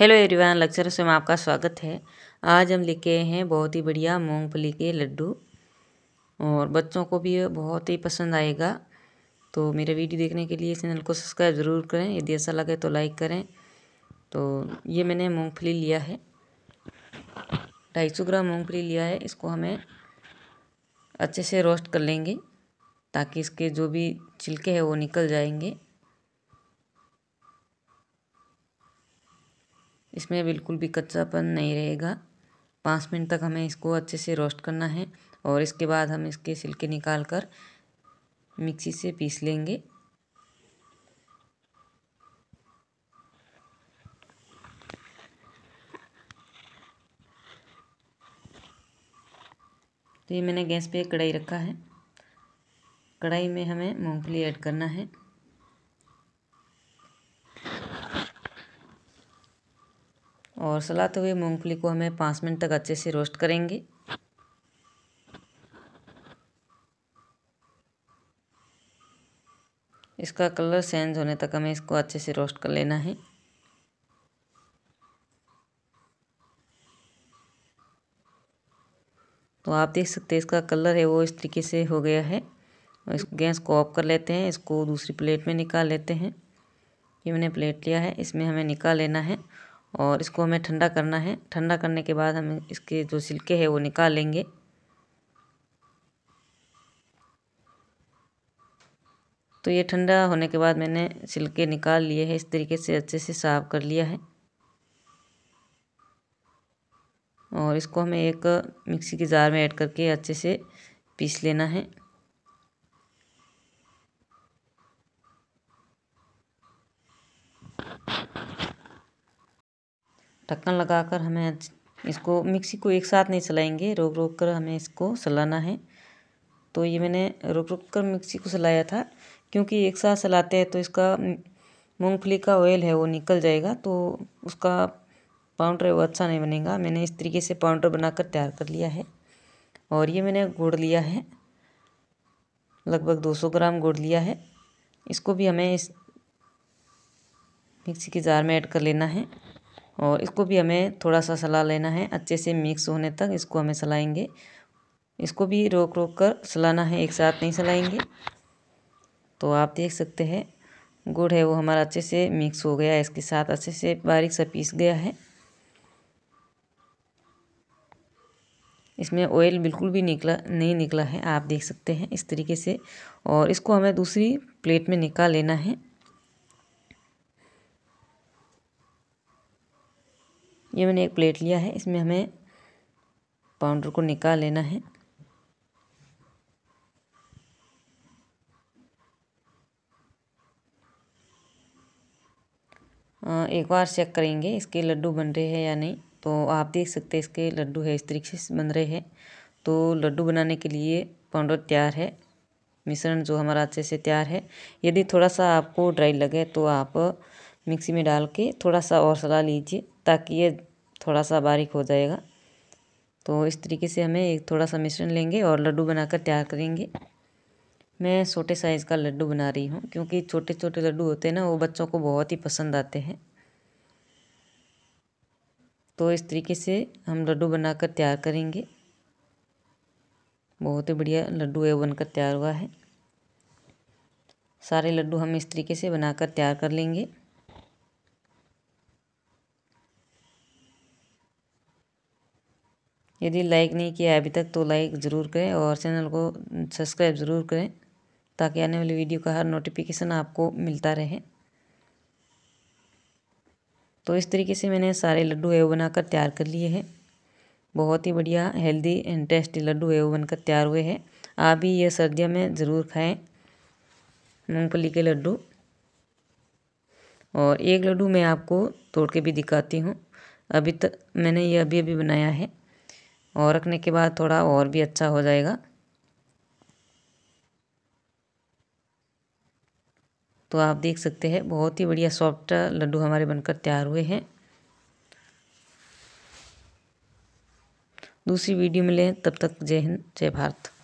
hello everyone lecture से में आपका स्वागत है आज हम लेके आए हैं बहुत ही बढ़िया मूंगफली के लड्डू और बच्चों को भी बहुत ही पसंद आएगा तो मेरे वीडियो देखने के लिए चैनल को सब्सक्राइब ज़रूर करें यदि ऐसा लगे तो लाइक करें तो ये मैंने मूंगफली लिया है ढाई सौ ग्राम मूँगफली लिया है इसको हमें अच्छे से रोस्ट कर लेंगे ताकि इसके जो भी छिलके हैं वो निकल जाएंगे इसमें बिल्कुल भी कच्चापन नहीं रहेगा पाँच मिनट तक हमें इसको अच्छे से रोस्ट करना है और इसके बाद हम इसके सिलके निकाल कर मिक्सी से पीस लेंगे तो ये मैंने गैस पे कढ़ाई रखा है कढ़ाई में हमें मूंगफली ऐड करना है और सलाते तो हुए मूंगफली को हमें पाँच मिनट तक अच्छे से रोस्ट करेंगे इसका कलर चेंज होने तक हमें इसको अच्छे से रोस्ट कर लेना है तो आप देख सकते हैं इसका कलर है वो इस तरीके से हो गया है और इस गैस को ऑफ कर लेते हैं इसको दूसरी प्लेट में निकाल लेते हैं ये मैंने प्लेट लिया है इसमें हमें निकाल लेना है और इसको हमें ठंडा करना है ठंडा करने के बाद हम इसके जो सिल्के हैं वो निकाल लेंगे तो ये ठंडा होने के बाद मैंने सिल्के निकाल लिए हैं इस तरीके से अच्छे से साफ कर लिया है और इसको हमें एक मिक्सी के जार में ऐड करके अच्छे से पीस लेना है ढक्कन लगाकर हमें इसको मिक्सी को एक साथ नहीं चलाएंगे रोक रोक कर हमें इसको चलाना है तो ये मैंने रुक रुक कर मिक्सी को चलाया था क्योंकि एक साथ चलाते हैं तो इसका मूँगफली का ऑयल है वो निकल जाएगा तो उसका पाउडर वो अच्छा नहीं बनेगा मैंने इस तरीके से पाउडर बनाकर तैयार कर लिया है और ये मैंने गुड़ लिया है लगभग 200 ग्राम गुड़ लिया है इसको भी हमें इस मिक्सी के जार में ऐड कर लेना है और इसको भी हमें थोड़ा सा सला लेना है अच्छे से मिक्स होने तक इसको हमें सलाएंगे इसको भी रोक रोक कर सलाना है एक साथ नहीं सलाएंगे तो आप देख सकते हैं गुड़ है वो हमारा अच्छे से मिक्स हो गया है इसके साथ अच्छे से बारीक सा पीस गया है इसमें ऑयल बिल्कुल भी निकला नहीं निकला है आप देख सकते हैं इस तरीके से और इसको हमें दूसरी प्लेट में निकाल लेना है ये मैंने एक प्लेट लिया है इसमें हमें पाउडर को निकाल लेना है एक बार चेक करेंगे इसके लड्डू बन रहे हैं या नहीं तो आप देख सकते हैं इसके लड्डू है इस तरीके से बन रहे हैं तो लड्डू बनाने के लिए पाउडर तैयार है मिश्रण जो हमारा अच्छे से तैयार है यदि थोड़ा सा आपको ड्राई लगे तो आप मिक्सी में डाल के थोड़ा सा और सला लीजिए ताकि ये थोड़ा सा बारीक हो जाएगा तो इस तरीके से हमें एक थोड़ा सा मिश्रण लेंगे और लड्डू बनाकर तैयार करेंगे मैं छोटे साइज़ का लड्डू बना रही हूँ क्योंकि छोटे छोटे लड्डू होते हैं ना वो बच्चों को बहुत ही पसंद आते हैं तो इस तरीके से हम लड्डू बनाकर तैयार करेंगे बहुत ही बढ़िया लड्डू है बनकर तैयार हुआ है सारे लड्डू हम इस तरीके से बनाकर तैयार कर लेंगे यदि लाइक नहीं किया है अभी तक तो लाइक ज़रूर करें और चैनल को सब्सक्राइब ज़रूर करें ताकि आने वाली वीडियो का हर नोटिफिकेशन आपको मिलता रहे तो इस तरीके से मैंने सारे लड्डू है वो बनाकर तैयार कर लिए हैं बहुत ही बढ़िया हेल्दी एंड टेस्टी लड्डू है वो बनकर तैयार हुए हैं आप भी ये सर्दियों में ज़रूर खाएँ मूँगफली के लड्डू और एक लड्डू मैं आपको तोड़ के भी दिखाती हूँ अभी तक मैंने ये अभी अभी बनाया है और रखने के बाद थोड़ा और भी अच्छा हो जाएगा तो आप देख सकते हैं बहुत ही बढ़िया सॉफ्ट लड्डू हमारे बनकर तैयार हुए हैं दूसरी वीडियो में लें तब तक जय हिंद जय भारत